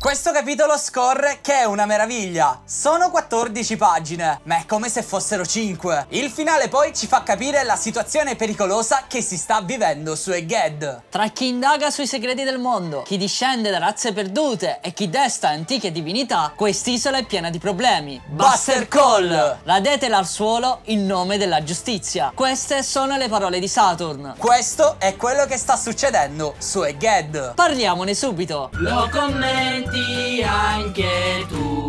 Questo capitolo scorre che è una meraviglia. Sono 14 pagine, ma è come se fossero 5. Il finale poi ci fa capire la situazione pericolosa che si sta vivendo su Egged. Tra chi indaga sui segreti del mondo, chi discende da razze perdute e chi desta antiche divinità, quest'isola è piena di problemi. Buster Call! Radetela al suolo in nome della giustizia. Queste sono le parole di Saturn. Questo è quello che sta succedendo su Egged. Parliamone subito. Lo commento diverti anche tu.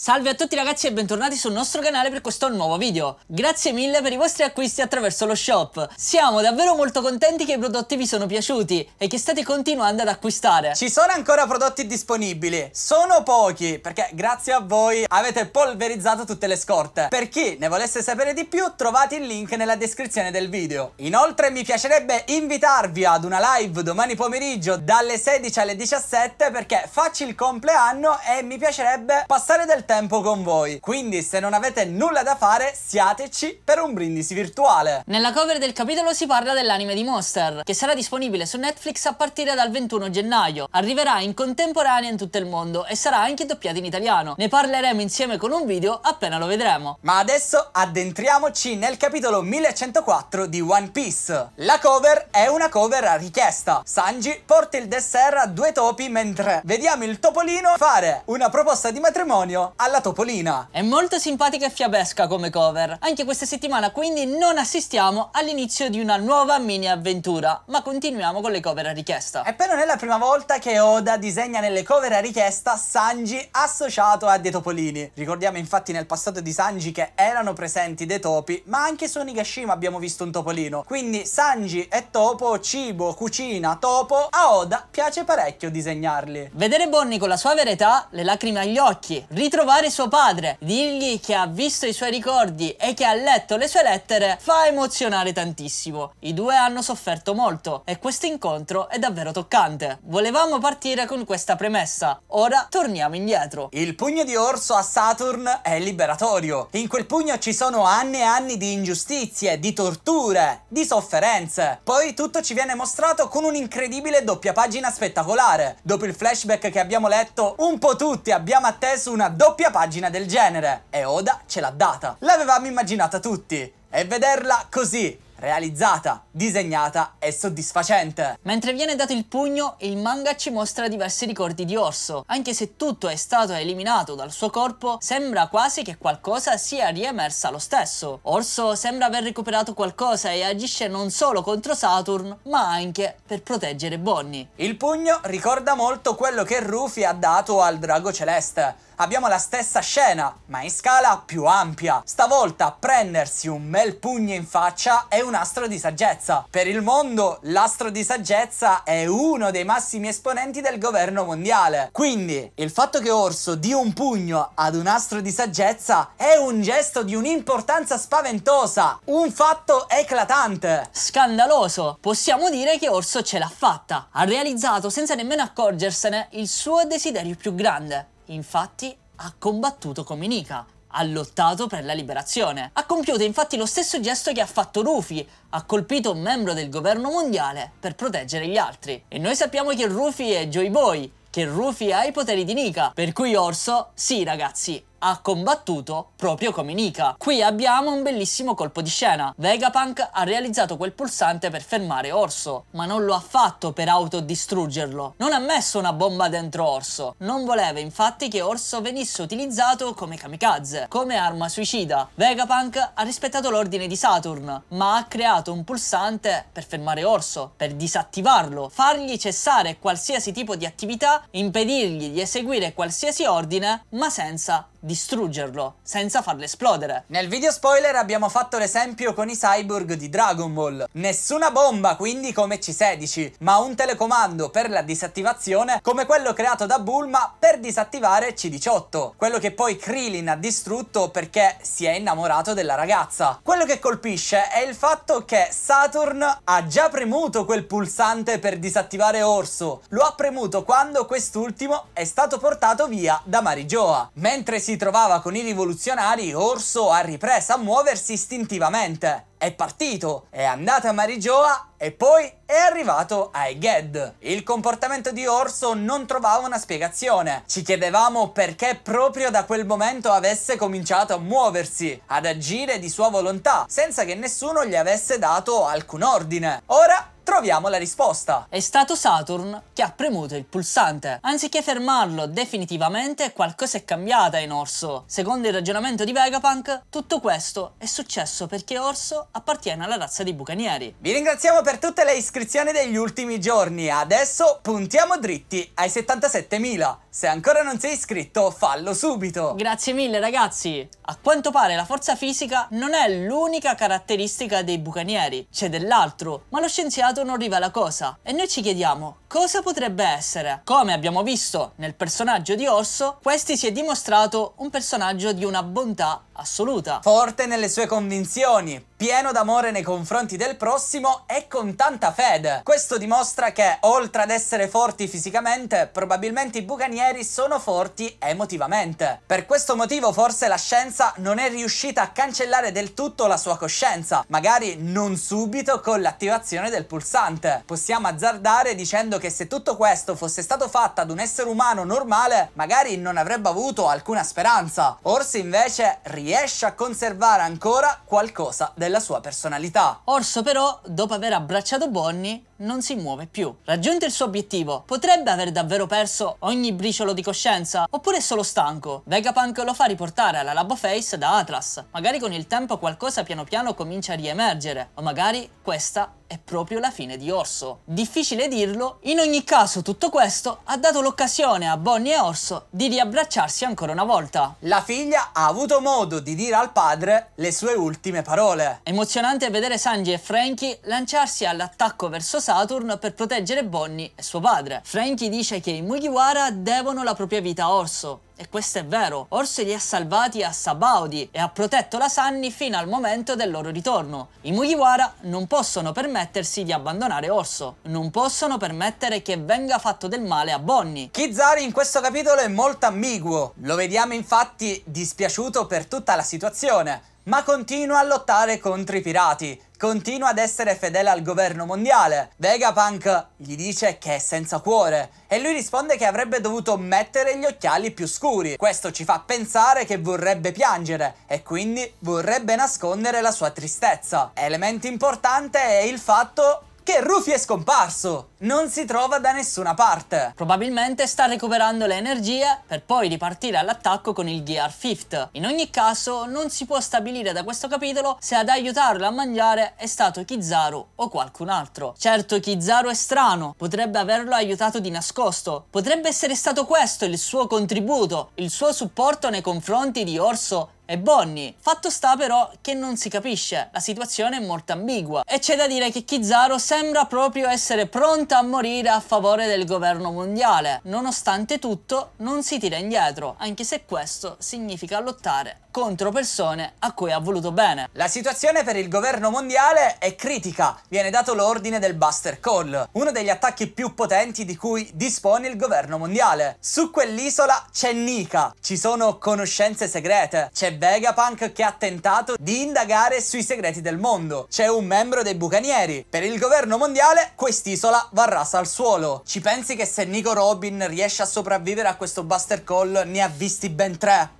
Salve a tutti ragazzi e bentornati sul nostro canale per questo nuovo video. Grazie mille per i vostri acquisti attraverso lo shop. Siamo davvero molto contenti che i prodotti vi sono piaciuti e che state continuando ad acquistare. Ci sono ancora prodotti disponibili, sono pochi, perché grazie a voi avete polverizzato tutte le scorte. Per chi ne volesse sapere di più trovate il link nella descrizione del video. Inoltre mi piacerebbe invitarvi ad una live domani pomeriggio dalle 16 alle 17 perché faccio il compleanno e mi piacerebbe passare del tempo con voi. Quindi se non avete nulla da fare, siateci per un brindisi virtuale. Nella cover del capitolo si parla dell'anime di Monster, che sarà disponibile su Netflix a partire dal 21 gennaio. Arriverà in contemporanea in tutto il mondo e sarà anche doppiato in italiano. Ne parleremo insieme con un video appena lo vedremo. Ma adesso addentriamoci nel capitolo 1104 di One Piece. La cover è una cover a richiesta. Sanji porta il dessert a due topi mentre vediamo il topolino fare una proposta di matrimonio alla Topolina. È molto simpatica e fiabesca come cover. Anche questa settimana quindi non assistiamo all'inizio di una nuova mini avventura, ma continuiamo con le cover a richiesta. E poi non è la prima volta che Oda disegna nelle cover a richiesta Sanji associato a dei topolini. Ricordiamo infatti nel passato di Sanji che erano presenti dei topi, ma anche su Onigashima abbiamo visto un topolino. Quindi Sanji e topo, cibo, cucina, topo, a Oda piace parecchio disegnarli. Vedere Bonnie con la sua verità, le lacrime agli occhi, ritrovare trovare suo padre. Dirgli che ha visto i suoi ricordi e che ha letto le sue lettere fa emozionare tantissimo. I due hanno sofferto molto e questo incontro è davvero toccante. Volevamo partire con questa premessa, ora torniamo indietro. Il pugno di orso a Saturn è liberatorio. In quel pugno ci sono anni e anni di ingiustizie, di torture, di sofferenze. Poi tutto ci viene mostrato con un'incredibile doppia pagina spettacolare. Dopo il flashback che abbiamo letto, un po' tutti abbiamo atteso una doppia doppia pagina del genere e Oda ce l'ha data. L'avevamo immaginata tutti e vederla così, realizzata, disegnata e soddisfacente. Mentre viene dato il pugno, il manga ci mostra diversi ricordi di Orso. Anche se tutto è stato eliminato dal suo corpo, sembra quasi che qualcosa sia riemersa lo stesso. Orso sembra aver recuperato qualcosa e agisce non solo contro Saturn, ma anche per proteggere Bonnie. Il pugno ricorda molto quello che Rufy ha dato al drago celeste. Abbiamo la stessa scena, ma in scala più ampia. Stavolta prendersi un bel pugno in faccia è un un astro di saggezza. Per il mondo l'astro di saggezza è uno dei massimi esponenti del governo mondiale. Quindi il fatto che Orso dia un pugno ad un astro di saggezza è un gesto di un'importanza spaventosa, un fatto eclatante. Scandaloso, possiamo dire che Orso ce l'ha fatta, ha realizzato senza nemmeno accorgersene il suo desiderio più grande. Infatti ha combattuto come Nika, ha lottato per la liberazione. Ha compiuto infatti lo stesso gesto che ha fatto Rufy, ha colpito un membro del governo mondiale per proteggere gli altri. E noi sappiamo che Rufy è Joy Boy, che Rufy ha i poteri di Nika, per cui Orso, sì ragazzi, ha combattuto proprio come Nika. Qui abbiamo un bellissimo colpo di scena. Vegapunk ha realizzato quel pulsante per fermare Orso, ma non lo ha fatto per autodistruggerlo. Non ha messo una bomba dentro Orso. Non voleva infatti che Orso venisse utilizzato come kamikaze, come arma suicida. Vegapunk ha rispettato l'ordine di Saturn, ma ha creato un pulsante per fermare Orso, per disattivarlo, fargli cessare qualsiasi tipo di attività, impedirgli di eseguire qualsiasi ordine, ma senza distruggerlo senza farlo esplodere. Nel video spoiler abbiamo fatto l'esempio con i cyborg di Dragon Ball. Nessuna bomba quindi come C16, ma un telecomando per la disattivazione come quello creato da Bulma per disattivare C18, quello che poi Krillin ha distrutto perché si è innamorato della ragazza. Quello che colpisce è il fatto che Saturn ha già premuto quel pulsante per disattivare Orso, lo ha premuto quando quest'ultimo è stato portato via da Marijoa, mentre si trovava con i rivoluzionari, Orso ha ripreso a muoversi istintivamente. È partito, è andato a Marigioa e poi è arrivato a Eged. Il comportamento di Orso non trovava una spiegazione. Ci chiedevamo perché proprio da quel momento avesse cominciato a muoversi, ad agire di sua volontà, senza che nessuno gli avesse dato alcun ordine. Ora troviamo la risposta. È stato Saturn che ha premuto il pulsante. Anziché fermarlo definitivamente, qualcosa è cambiata in Orso. Secondo il ragionamento di Vegapunk, tutto questo è successo perché Orso appartiene alla razza di bucanieri. Vi ringraziamo per tutte le iscrizioni degli ultimi giorni. Adesso puntiamo dritti ai 77.000. Se ancora non sei iscritto, fallo subito. Grazie mille ragazzi. A quanto pare la forza fisica non è l'unica caratteristica dei bucanieri, c'è dell'altro, ma lo scienziato non arriva la cosa e noi ci chiediamo Cosa potrebbe essere? Come abbiamo visto nel personaggio di Orso, questi si è dimostrato un personaggio di una bontà assoluta. Forte nelle sue convinzioni, pieno d'amore nei confronti del prossimo e con tanta fede. Questo dimostra che, oltre ad essere forti fisicamente, probabilmente i bucanieri sono forti emotivamente. Per questo motivo forse la scienza non è riuscita a cancellare del tutto la sua coscienza, magari non subito con l'attivazione del pulsante. Possiamo azzardare dicendo dicendo che se tutto questo fosse stato fatto ad un essere umano normale, magari non avrebbe avuto alcuna speranza. Orso invece riesce a conservare ancora qualcosa della sua personalità. Orso però, dopo aver abbracciato Bonnie, non si muove più. Raggiunto il suo obiettivo, potrebbe aver davvero perso ogni briciolo di coscienza? Oppure è solo stanco? Vegapunk lo fa riportare alla Labo Face da Atlas. Magari con il tempo qualcosa piano piano comincia a riemergere, o magari questa è proprio la fine di Orso. Difficile dirlo, in ogni caso tutto questo ha dato l'occasione a Bonnie e Orso di riabbracciarsi ancora una volta. La figlia ha avuto modo di dire al padre le sue ultime parole. emozionante vedere Sanji e Frankie lanciarsi all'attacco verso Saturn per proteggere Bonnie e suo padre. Frankie dice che i Mugiwara devono la propria vita a Orso e questo è vero, Orso li ha salvati a Sabaudi e ha protetto la Sanni fino al momento del loro ritorno. I Mugiwara non possono permettersi di abbandonare Orso, non possono permettere che venga fatto del male a Bonnie. Kizari in questo capitolo è molto ambiguo, lo vediamo infatti dispiaciuto per tutta la situazione, ma continua a lottare contro i pirati, continua ad essere fedele al governo mondiale. Vegapunk gli dice che è senza cuore e lui risponde che avrebbe dovuto mettere gli occhiali più scuri. Questo ci fa pensare che vorrebbe piangere e quindi vorrebbe nascondere la sua tristezza. Elemento importante è il fatto che Rufy è scomparso! Non si trova da nessuna parte. Probabilmente sta recuperando le energie per poi ripartire all'attacco con il Gear Fifth. In ogni caso non si può stabilire da questo capitolo se ad aiutarlo a mangiare è stato Kizaru o qualcun altro. Certo Kizaru è strano, potrebbe averlo aiutato di nascosto. Potrebbe essere stato questo il suo contributo, il suo supporto nei confronti di Orso e Bonnie. Fatto sta però che non si capisce, la situazione è molto ambigua e c'è da dire che Kizaru sembra proprio essere pronta a morire a favore del governo mondiale. Nonostante tutto non si tira indietro, anche se questo significa lottare contro persone a cui ha voluto bene. La situazione per il governo mondiale è critica, viene dato l'ordine del Buster Call, uno degli attacchi più potenti di cui dispone il governo mondiale. Su quell'isola c'è Nika, ci sono conoscenze segrete, c'è Vegapunk che ha tentato di indagare sui segreti del mondo. C'è un membro dei Bucanieri. Per il governo mondiale quest'isola va rasa al suolo. Ci pensi che se Nico Robin riesce a sopravvivere a questo Buster Call ne ha visti ben tre?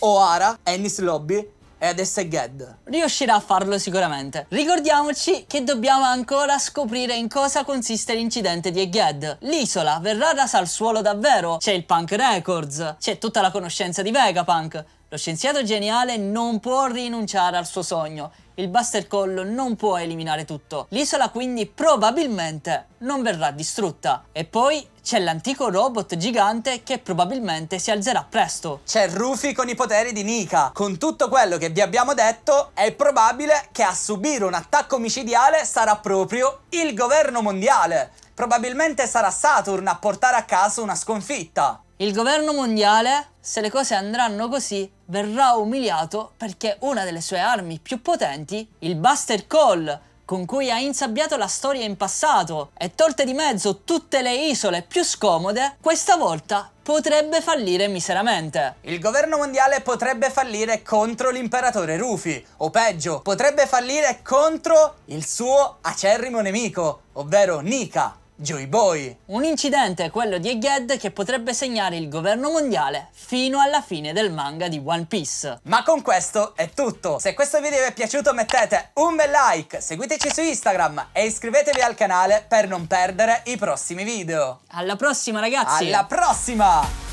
O'Hara, Ennis Lobby e adesso è Gad. Riuscirà a farlo sicuramente. Ricordiamoci che dobbiamo ancora scoprire in cosa consiste l'incidente di Gad. L'isola verrà rasa al suolo davvero. C'è il Punk Records, c'è tutta la conoscenza di Vegapunk, lo scienziato geniale non può rinunciare al suo sogno, il Buster Call non può eliminare tutto. L'isola quindi probabilmente non verrà distrutta. E poi c'è l'antico robot gigante che probabilmente si alzerà presto. C'è Rufy con i poteri di Nika. Con tutto quello che vi abbiamo detto, è probabile che a subire un attacco micidiale sarà proprio il governo mondiale. Probabilmente sarà Saturn a portare a casa una sconfitta. Il governo mondiale, se le cose andranno così, verrà umiliato perché una delle sue armi più potenti, il Buster Call, con cui ha insabbiato la storia in passato e tolte di mezzo tutte le isole più scomode, questa volta potrebbe fallire miseramente. Il governo mondiale potrebbe fallire contro l'imperatore Rufy, o peggio, potrebbe fallire contro il suo acerrimo nemico, ovvero Nika. Joy Boy. Un incidente, quello di Egghead, che potrebbe segnare il governo mondiale fino alla fine del manga di One Piece. Ma con questo è tutto. Se questo video vi è piaciuto mettete un bel like, seguiteci su Instagram e iscrivetevi al canale per non perdere i prossimi video. Alla prossima ragazzi! Alla prossima!